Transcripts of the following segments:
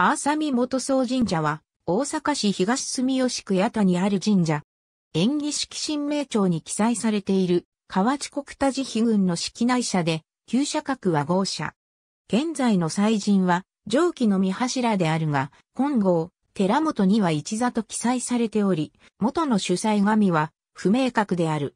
アーサミ元総神社は、大阪市東住吉区八田にある神社。演技式神明朝に記載されている、河内国田寺碑群の式内社で、旧社格は豪社。現在の祭神は、上記の見柱であるが、本号、寺本には一座と記載されており、元の主祭神は、不明確である。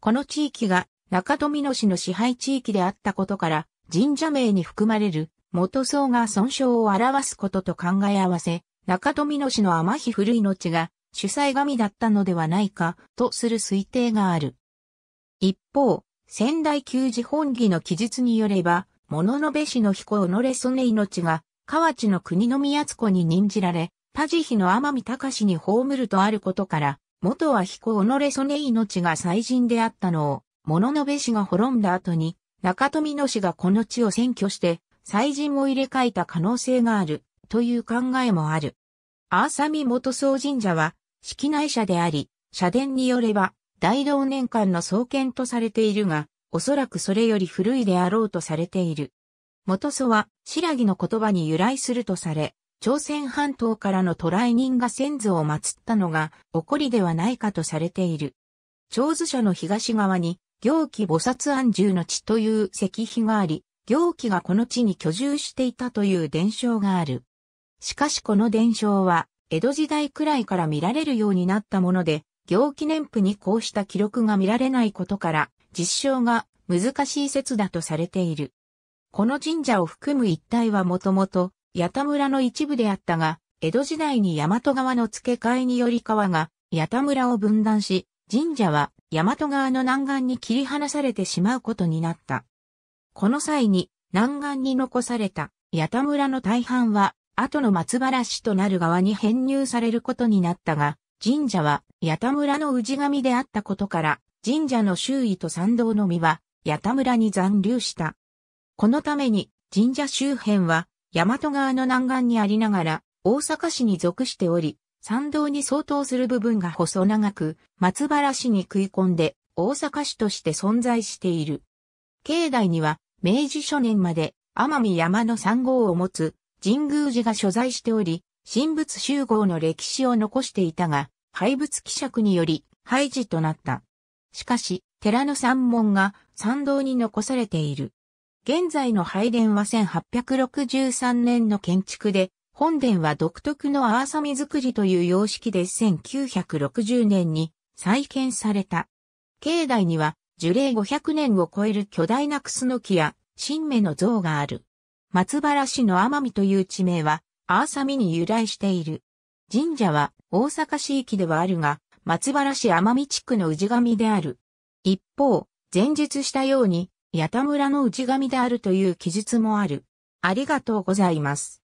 この地域が、中富野市の支配地域であったことから、神社名に含まれる、元僧が損傷を表すことと考え合わせ、中富野氏の天日古い命が主催神だったのではないかとする推定がある。一方、仙台旧寺本義の記述によれば、物の部氏の彦を乗れそね命が、河内の国の宮津子に任じられ、田地比の天海隆に葬るとあることから、元は彦を乗れそね命が祭人であったのを、物の部氏が滅んだ後に、中富野氏がこの地を占拠して、祭神を入れ替えた可能性があるという考えもある。アーサミ元総神社は、式内社であり、社殿によれば、大同年間の創建とされているが、おそらくそれより古いであろうとされている。元祖は、白木の言葉に由来するとされ、朝鮮半島からの渡来人が先祖を祀ったのが、起こりではないかとされている。長寿社の東側に、行基菩薩安住の地という石碑があり、行基がこの地に居住していたという伝承がある。しかしこの伝承は、江戸時代くらいから見られるようになったもので、行記年譜にこうした記録が見られないことから、実証が難しい説だとされている。この神社を含む一帯はもともと、八田村の一部であったが、江戸時代に大和川の付け替えにより川が八田村を分断し、神社は大和川の南岸に切り離されてしまうことになった。この際に南岸に残された八田村の大半は後の松原市となる側に編入されることになったが、神社は八田村の氏神であったことから、神社の周囲と参道のみは八田村に残留した。このために神社周辺は大和川の南岸にありながら大阪市に属しており、参道に相当する部分が細長く、松原市に食い込んで大阪市として存在している。境内には明治初年まで奄美山の山号を持つ神宮寺が所在しており、神仏集合の歴史を残していたが、廃仏希釈により廃寺となった。しかし、寺の山門が参道に残されている。現在の拝殿は1863年の建築で、本殿は独特のアーサミ作りという様式で1960年に再建された。境内には樹齢500年を超える巨大なクスノキや新芽の像がある。松原市の奄美という地名は、アーサミに由来している。神社は大阪市域ではあるが、松原市奄美地区の氏神である。一方、前述したように、八田村の氏神であるという記述もある。ありがとうございます。